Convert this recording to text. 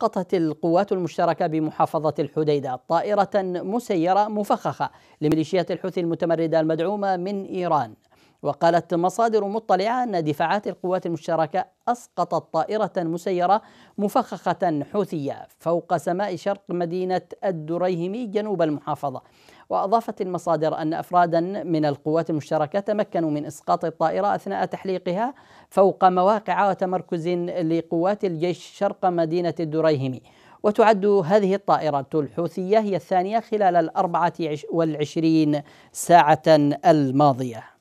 سقطت القوات المشتركة بمحافظة الحديدة طائرة مسيرة مفخخة لميليشيات الحوثي المتمردة المدعومة من إيران وقالت مصادر مطلعة أن دفاعات القوات المشتركة أسقطت طائرة مسيرة مفخخة حوثية فوق سماء شرق مدينة الدريهمي جنوب المحافظة وأضافت المصادر أن أفرادا من القوات المشتركة تمكنوا من إسقاط الطائرة أثناء تحليقها فوق مواقع وتمركز لقوات الجيش شرق مدينة الدريهمي وتعد هذه الطائرة الحوثية هي الثانية خلال الأربعة والعشرين ساعة الماضية